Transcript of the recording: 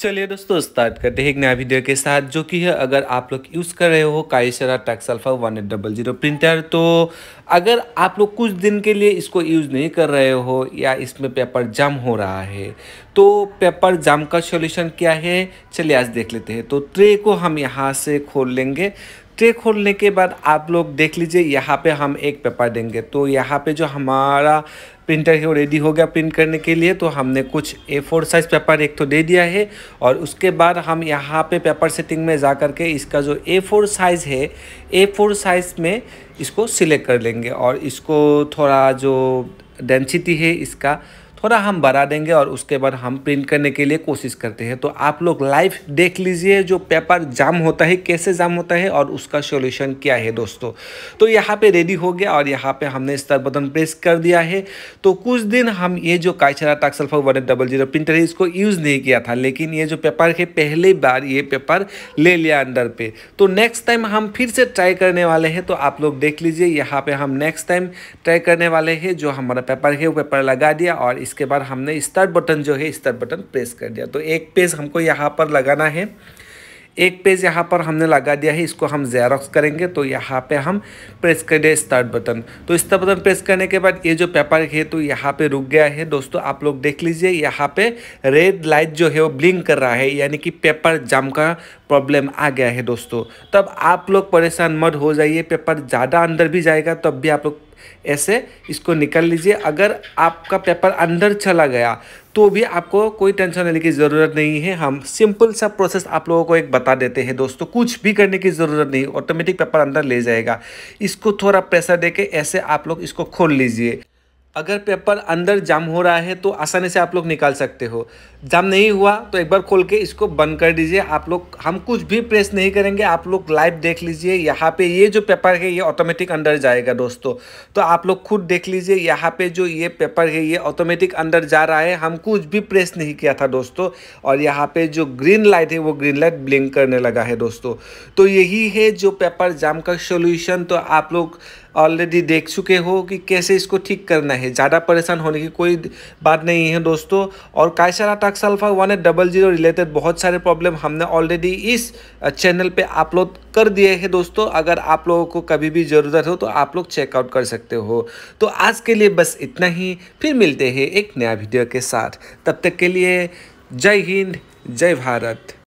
चलिए दोस्तों स्टार्ट करते हैं एक नया वीडियो के साथ जो कि है अगर आप लोग यूज़ कर रहे हो Kyocera TASKalfa one eight double zero printer तो अगर आप लोग कुछ दिन के लिए इसको यूज़ नहीं कर रहे हो या इसमें पेपर जाम हो रहा है तो पेपर जाम का सॉल्यूशन क्या है चलिए आज देख लेते हैं तो ट्रे को हम यहाँ से खोल लेंगे ट्रे खोलने के बाद आप लोग देख लीजिए यहाँ पे हम एक पेपर देंगे तो यहाँ पे जो हमारा प्रिंटर है वो रेडी हो गया प्रिंट करने के लिए तो हमने कुछ ए फोर साइज़ पेपर एक तो दे दिया है और उसके बाद हम यहाँ पे पेपर सेटिंग में जा कर के इसका जो ए फोर साइज़ है ए फोर साइज़ में इसको सिलेक्ट कर लेंगे और इसको थोड़ा जो डेंसिटी है इसका थोड़ा हम बढ़ा देंगे और उसके बाद हम प्रिंट करने के लिए कोशिश करते हैं तो आप लोग लाइव देख लीजिए जो पेपर जाम होता है कैसे जाम होता है और उसका सोल्यूशन क्या है दोस्तों तो यहाँ पे रेडी हो गया और यहाँ पे हमने स्तर बटन प्रेस कर दिया है तो कुछ दिन हम ये जो Kyocera TASKalfa one double zero printer है इसको यूज़ नहीं किया था लेकिन ये जो पेपर है पहली बार ये पेपर ले लिया अंदर पे तो नेक्स्ट टाइम हम फिर से ट्राई करने वाले हैं तो आप लोग देख लीजिए यहाँ पे हम नेक्स्ट टाइम ट्राई करने वाले हैं जो हमारा पेपर है वो पेपर लगा दिया और इसके बाद हमने स्टार्ट बटन जो है स्टार्ट बटन प्रेस कर दिया तो एक पेज हमको यहाँ पर लगाना है एक पेज यहाँ पर हमने लगा दिया है इसको हम जेरोक्स करेंगे तो यहाँ पे हम प्रेस कर दिया स्टार्ट बटन तो स्टार्ट बटन प्रेस करने के बाद ये जो पेपर है तो यहाँ पे रुक गया है दोस्तों आप लोग देख लीजिए यहाँ पे रेड लाइट जो है वो ब्लिंक कर रहा है यानी कि पेपर जाम का प्रॉब्लम आ गया है दोस्तों तब आप लोग परेशान मत हो जाइए पेपर ज़्यादा अंदर भी जाएगा तब भी आप लोग ऐसे इसको निकाल लीजिए अगर आपका पेपर अंदर चला गया तो भी आपको कोई टेंशन लेने की ज़रूरत नहीं है हम सिंपल सा प्रोसेस आप लोगों को एक बता देते हैं दोस्तों कुछ भी करने की ज़रूरत नहीं ऑटोमेटिक पेपर अंदर ले जाएगा इसको थोड़ा प्रेशर दे ऐसे आप लोग इसको खोल लीजिए अगर पेपर अंदर जाम हो रहा है तो आसानी से आप लोग निकाल सकते हो जाम नहीं हुआ तो एक बार खोल के इसको बंद कर दीजिए आप लोग हम कुछ भी प्रेस नहीं करेंगे आप लोग लाइव देख लीजिए यहाँ पे ये जो पेपर है ये ऑटोमेटिक अंदर जाएगा दोस्तों तो आप लोग खुद देख लीजिए यहाँ पे जो ये पेपर है ये ऑटोमेटिक अंदर जा रहा है हम कुछ भी प्रेस नहीं किया था दोस्तों और यहाँ पर जो ग्रीन लाइट है वो ग्रीन लाइट ब्लिंक करने लगा है दोस्तों तो यही है जो पेपर जाम का सोल्यूशन तो आप लोग ऑलरेडी देख चुके हो कि कैसे इसको ठीक करना है है ज़्यादा परेशान होने की कोई बात नहीं है दोस्तों और कायसरा अटैक one eight double zero related बहुत सारे प्रॉब्लम हमने ऑलरेडी इस चैनल पे अपलोड कर दिए हैं दोस्तों अगर आप लोगों को कभी भी ज़रूरत हो तो आप लोग चेकआउट कर सकते हो तो आज के लिए बस इतना ही फिर मिलते हैं एक नया वीडियो के साथ तब तक के लिए जय हिंद जय भारत